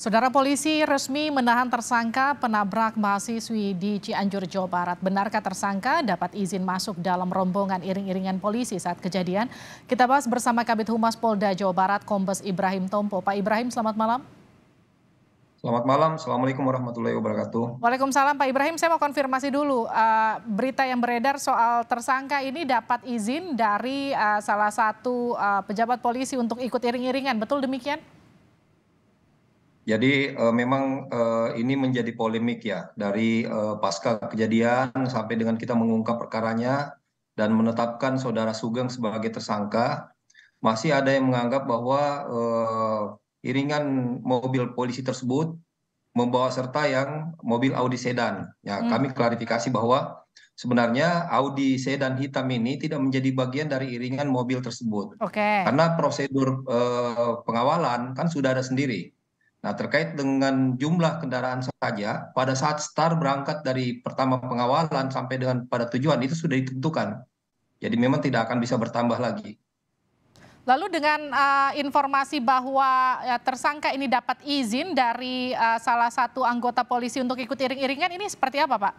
Saudara polisi resmi menahan tersangka penabrak mahasiswi di Cianjur, Jawa Barat. Benarkah tersangka dapat izin masuk dalam rombongan iring-iringan polisi saat kejadian? Kita bahas bersama Kabit Humas Polda Jawa Barat, Kombes Ibrahim Tompo. Pak Ibrahim, selamat malam. Selamat malam, Assalamualaikum warahmatullahi wabarakatuh. Waalaikumsalam Pak Ibrahim, saya mau konfirmasi dulu. Eh, berita yang beredar soal tersangka ini dapat izin dari eh, salah satu eh, pejabat polisi untuk ikut iring-iringan, betul demikian? jadi eh, memang eh, ini menjadi polemik ya dari eh, pasca kejadian sampai dengan kita mengungkap perkaranya dan menetapkan saudara Sugeng sebagai tersangka masih ada yang menganggap bahwa iringan mobil polisi tersebut membawa serta yang mobil Audi sedan. Ya, hmm. kami klarifikasi bahwa sebenarnya Audi sedan hitam ini tidak menjadi bagian dari iringan mobil tersebut. Okay. Karena prosedur uh, pengawalan kan sudah ada sendiri. Nah, terkait dengan jumlah kendaraan saja, pada saat start berangkat dari pertama pengawalan sampai dengan pada tujuan itu sudah ditentukan. Jadi memang tidak akan bisa bertambah lagi. Lalu dengan uh, informasi bahwa ya, tersangka ini dapat izin dari uh, salah satu anggota polisi untuk ikut iring-iringan ini seperti apa, Pak?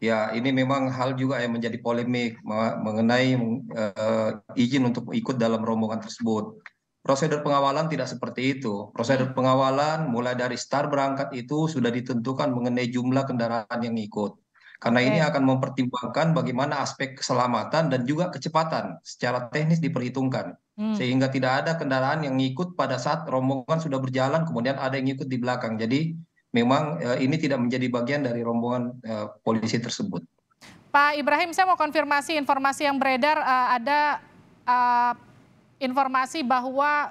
Ya, ini memang hal juga yang menjadi polemik mengenai uh, izin untuk ikut dalam rombongan tersebut prosedur pengawalan tidak seperti itu prosedur hmm. pengawalan mulai dari start berangkat itu sudah ditentukan mengenai jumlah kendaraan yang ikut karena ini akan mempertimbangkan bagaimana aspek keselamatan dan juga kecepatan secara teknis diperhitungkan hmm. sehingga tidak ada kendaraan yang ikut pada saat rombongan sudah berjalan kemudian ada yang ikut di belakang jadi memang eh, ini tidak menjadi bagian dari rombongan eh, polisi tersebut Pak Ibrahim saya mau konfirmasi informasi yang beredar uh, ada uh, informasi bahwa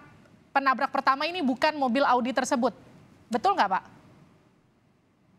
penabrak pertama ini bukan mobil Audi tersebut. Betul nggak Pak?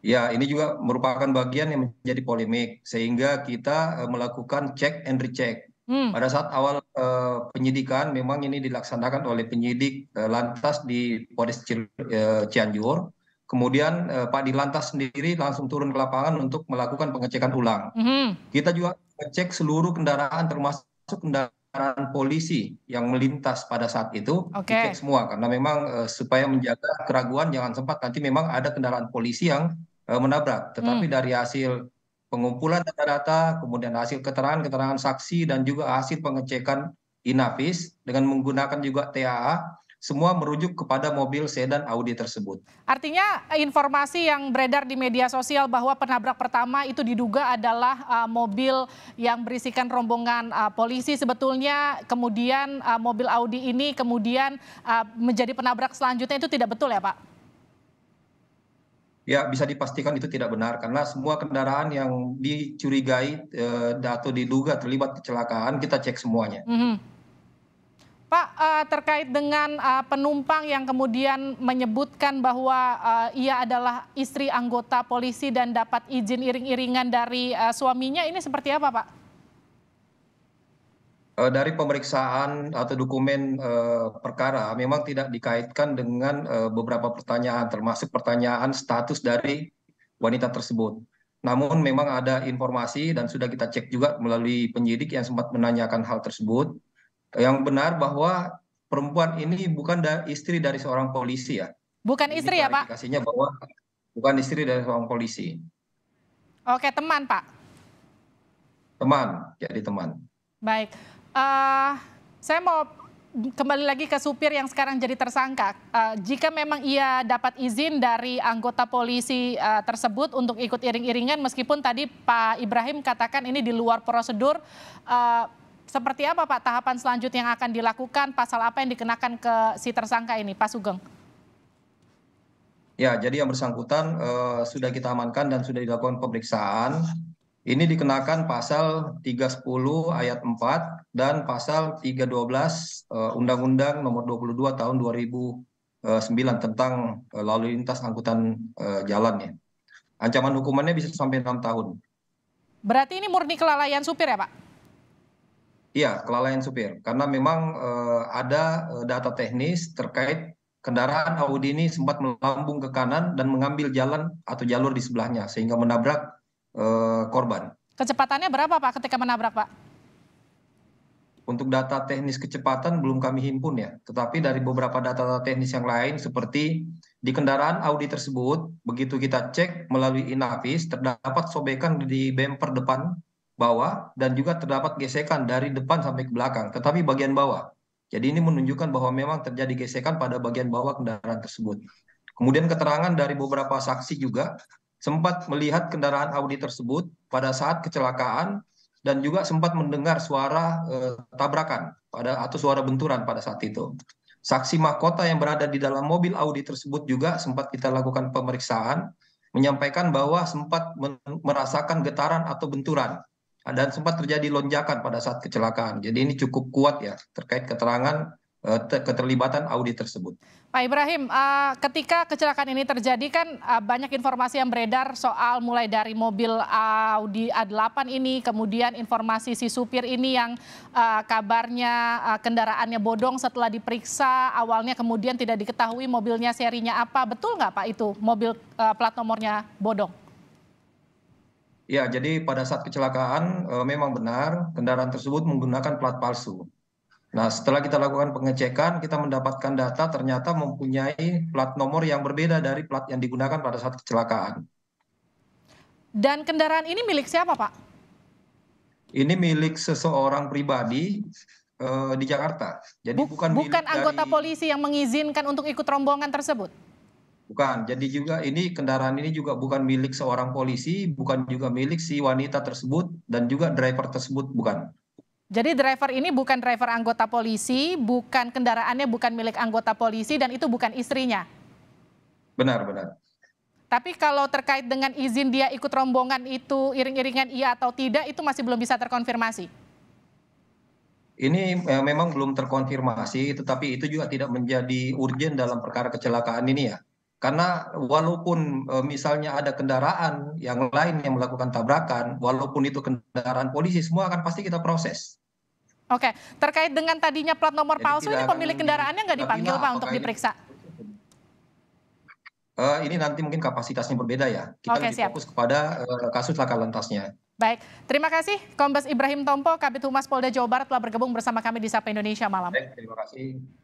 Ya, ini juga merupakan bagian yang menjadi polemik sehingga kita eh, melakukan cek and recheck. Hmm. Pada saat awal uh, penyidikan memang ini dilaksanakan oleh penyidik uh, lantas di Polres uh, Cianjur. Kemudian uh, Pak Dilantas sendiri langsung turun ke lapangan untuk melakukan pengecekan ulang. Hmm. Kita juga cek seluruh kendaraan termasuk kendaraan kendaraan polisi yang melintas pada saat itu okay. dicek semua karena memang uh, supaya menjaga keraguan jangan sempat nanti memang ada kendaraan polisi yang uh, menabrak tetapi hmm. dari hasil pengumpulan data-data kemudian hasil keterangan-keterangan saksi dan juga hasil pengecekan inavis dengan menggunakan juga TAA semua merujuk kepada mobil sedan Audi tersebut. Artinya informasi yang beredar di media sosial bahwa penabrak pertama itu diduga adalah uh, mobil yang berisikan rombongan uh, polisi sebetulnya kemudian uh, mobil Audi ini kemudian uh, menjadi penabrak selanjutnya itu tidak betul ya Pak? Ya, bisa dipastikan itu tidak benar karena semua kendaraan yang dicurigai eh, atau diduga terlibat kecelakaan kita cek semuanya. Mm -hmm. Pak, eh, terkait dengan eh, penumpang yang kemudian menyebutkan bahwa eh, ia adalah istri anggota polisi dan dapat izin iring-iringan dari suaminya, ini seperti apa, Pak? Dari pemeriksaan atau dokumen perkara memang tidak dikaitkan dengan beberapa pertanyaan, termasuk pertanyaan status dari wanita tersebut. Namun memang ada informasi dan sudah kita cek juga melalui penyidik yang sempat menanyakan hal tersebut yang benar bahwa perempuan ini bukan da istri dari seorang polisi ya. Bukan istri ya, Pak? Kasihnya bahwa bukan istri dari seorang polisi. Oke, teman, Pak. Teman, jadi teman. Baik. Uh, saya mau kembali lagi ke supir yang sekarang jadi tersangka. Uh, jika memang ia dapat izin dari anggota polisi uh, tersebut untuk ikut iring-iringan, meskipun tadi Pak Ibrahim katakan ini di luar prosedur, uh, seperti apa Pak tahapan selanjutnya yang akan dilakukan? Pasal apa yang dikenakan ke si tersangka ini, Pak Sugeng? Ya, jadi yang bersangkutan eh, sudah kita amankan dan sudah dilakukan pemeriksaan. Ini dikenakan pasal 310 ayat 4 dan pasal 312 undang eh, Undang-Undang Nomor 22 Tahun 2009 tentang eh, lalu lintas angkutan eh, jalan ya. Ancaman hukumannya bisa sampai 6 tahun. Berarti ini murni kelalaian supir ya, Pak? iya kelalaian supir karena memang eh, ada eh, data teknis terkait kendaraan audi ini sempat melambung ke kanan dan mengambil jalan atau jalur di sebelahnya sehingga menabrak eh, korban. Kecepatannya berapa Pak ketika menabrak Pak? Untuk data teknis kecepatan belum kami himpun ya, tetapi dari beberapa data teknis yang lain seperti di kendaraan Audi tersebut, begitu kita cek melalui Inavis, terdapat sobekan di bemper depan bawah dan juga terdapat gesekan dari depan sampai ke belakang, tetapi bagian bawah. Jadi ini menunjukkan bahwa memang terjadi gesekan pada bagian bawah kendaraan tersebut. Kemudian keterangan dari beberapa saksi juga sempat melihat kendaraan Audi tersebut pada saat kecelakaan dan juga sempat mendengar suara eh, tabrakan pada atau suara benturan pada saat itu. Saksi mahkota yang berada di dalam mobil Audi tersebut juga sempat kita lakukan pemeriksaan menyampaikan bahwa sempat merasakan getaran atau benturan ada sempat terjadi lonjakan pada saat kecelakaan. Jadi ini cukup kuat ya terkait keterangan eh, keterlibatan Audi tersebut. Pak Ibrahim, eh, ketika kecelakaan ini terjadi kan eh, banyak informasi yang beredar soal mulai dari mobil Audi A8 ini, kemudian informasi si supir ini yang kabarnya kendaraannya bodong setelah diperiksa, awalnya kemudian tidak diketahui mobilnya serinya apa, betul nggak Pak itu mobil plat nomornya bodong? Ya, jadi pada saat kecelakaan e, memang benar kendaraan tersebut menggunakan plat palsu. Nah, setelah kita lakukan pengecekan, kita mendapatkan data ternyata mempunyai plat nomor yang berbeda dari plat yang digunakan pada saat kecelakaan. Dan kendaraan ini milik siapa, Pak? Ini milik seseorang pribadi e, di Jakarta. Jadi Buk bukan bukan anggota dari... polisi yang mengizinkan untuk ikut rombongan tersebut bukan jadi juga ini kendaraan ini juga bukan milik seorang polisi bukan juga milik si wanita tersebut dan juga driver tersebut bukan jadi driver ini bukan driver anggota polisi, bukan kendaraannya bukan milik anggota polisi dan itu bukan istrinya. Benar, benar. Tapi kalau terkait dengan izin dia ikut rombongan itu iring-iringan iya atau tidak itu masih belum bisa terkonfirmasi. Ini eh, memang belum terkonfirmasi, tetapi itu juga tidak menjadi urgen dalam perkara kecelakaan ini ya karena walaupun e, misalnya ada kendaraan yang lain yang melakukan tabrakan, walaupun itu kendaraan polisi, semua akan pasti kita proses. Oke, terkait dengan tadinya plat nomor Jadi palsu, ini pemilik kendaraannya nggak dipanggil nah, Pak untuk diperiksa? Uh, ini nanti mungkin kapasitasnya berbeda ya. Kita Oke, lebih siap. fokus kepada uh, kasus laka lantasnya. Baik, terima kasih Kombes Ibrahim Tompo, Kabit Humas Polda Jawa Barat telah bergabung bersama kami di Sapa Indonesia malam. Baik, terima kasih.